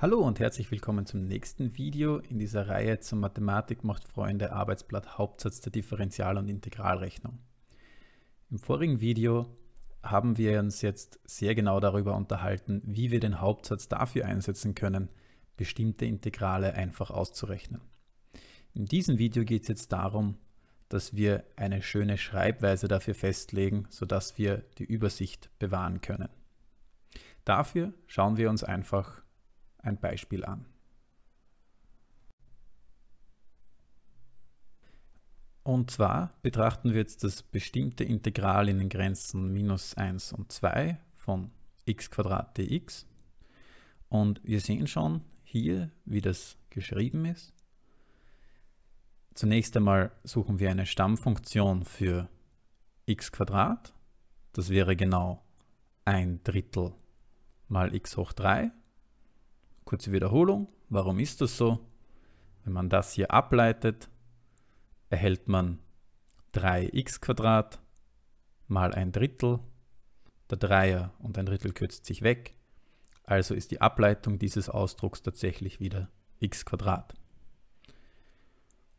Hallo und herzlich willkommen zum nächsten Video in dieser Reihe zum Mathematik macht Freunde Arbeitsblatt Hauptsatz der Differential- und Integralrechnung. Im vorigen Video haben wir uns jetzt sehr genau darüber unterhalten, wie wir den Hauptsatz dafür einsetzen können, bestimmte Integrale einfach auszurechnen. In diesem Video geht es jetzt darum, dass wir eine schöne Schreibweise dafür festlegen, sodass wir die Übersicht bewahren können. Dafür schauen wir uns einfach an ein Beispiel an. Und zwar betrachten wir jetzt das bestimmte Integral in den Grenzen minus 1 und 2 von x dx. Und wir sehen schon hier, wie das geschrieben ist. Zunächst einmal suchen wir eine Stammfunktion für x. Das wäre genau ein Drittel mal x hoch 3 Kurze Wiederholung. Warum ist das so? Wenn man das hier ableitet, erhält man 3x mal ein Drittel. Der Dreier und ein Drittel kürzt sich weg. Also ist die Ableitung dieses Ausdrucks tatsächlich wieder x.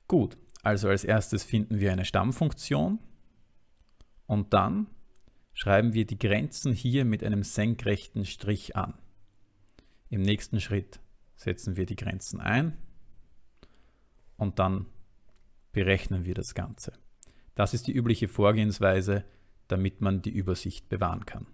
Gut, also als erstes finden wir eine Stammfunktion und dann schreiben wir die Grenzen hier mit einem senkrechten Strich an. Im nächsten Schritt setzen wir die Grenzen ein und dann berechnen wir das Ganze. Das ist die übliche Vorgehensweise, damit man die Übersicht bewahren kann.